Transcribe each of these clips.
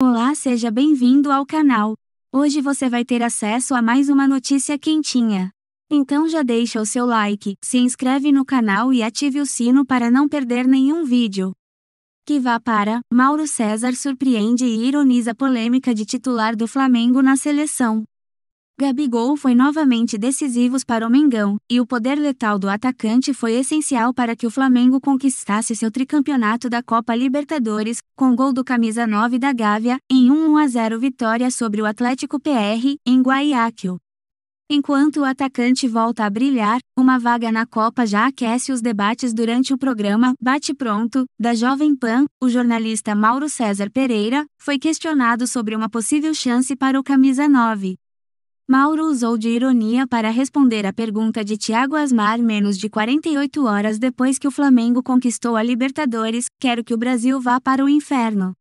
Olá, seja bem-vindo ao canal. Hoje você vai ter acesso a mais uma notícia quentinha. Então já deixa o seu like, se inscreve no canal e ative o sino para não perder nenhum vídeo. Que vá para Mauro César surpreende e ironiza polêmica de titular do Flamengo na seleção. Gabigol foi novamente decisivos para o Mengão, e o poder letal do atacante foi essencial para que o Flamengo conquistasse seu tricampeonato da Copa Libertadores, com gol do camisa 9 da Gávea, em 1 a 0 vitória sobre o Atlético PR, em Guayaquil. Enquanto o atacante volta a brilhar, uma vaga na Copa já aquece os debates durante o programa Bate Pronto, da Jovem Pan. O jornalista Mauro César Pereira foi questionado sobre uma possível chance para o camisa 9. Mauro usou de ironia para responder à pergunta de Thiago Asmar menos de 48 horas depois que o Flamengo conquistou a Libertadores, quero que o Brasil vá para o inferno.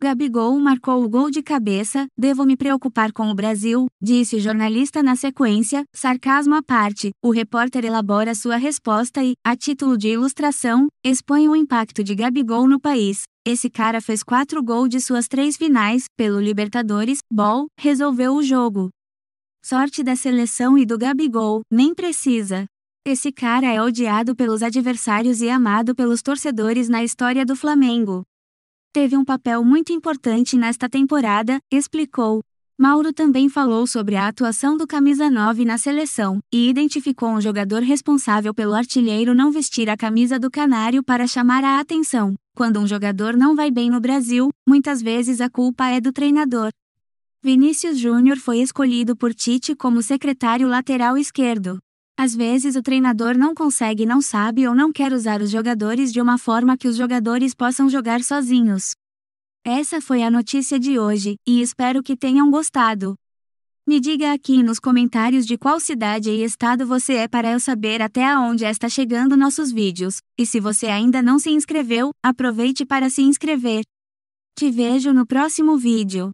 Gabigol marcou o gol de cabeça, devo me preocupar com o Brasil, disse o jornalista na sequência, sarcasmo à parte, o repórter elabora sua resposta e, a título de ilustração, expõe o impacto de Gabigol no país. Esse cara fez quatro gols de suas três finais, pelo Libertadores, Ball, resolveu o jogo. Sorte da seleção e do Gabigol, nem precisa. Esse cara é odiado pelos adversários e amado pelos torcedores na história do Flamengo. Teve um papel muito importante nesta temporada, explicou. Mauro também falou sobre a atuação do camisa 9 na seleção e identificou um jogador responsável pelo artilheiro não vestir a camisa do canário para chamar a atenção. Quando um jogador não vai bem no Brasil, muitas vezes a culpa é do treinador. Vinícius Júnior foi escolhido por Tite como secretário lateral esquerdo. Às vezes o treinador não consegue, não sabe ou não quer usar os jogadores de uma forma que os jogadores possam jogar sozinhos. Essa foi a notícia de hoje, e espero que tenham gostado. Me diga aqui nos comentários de qual cidade e estado você é para eu saber até aonde está chegando nossos vídeos, e se você ainda não se inscreveu, aproveite para se inscrever. Te vejo no próximo vídeo.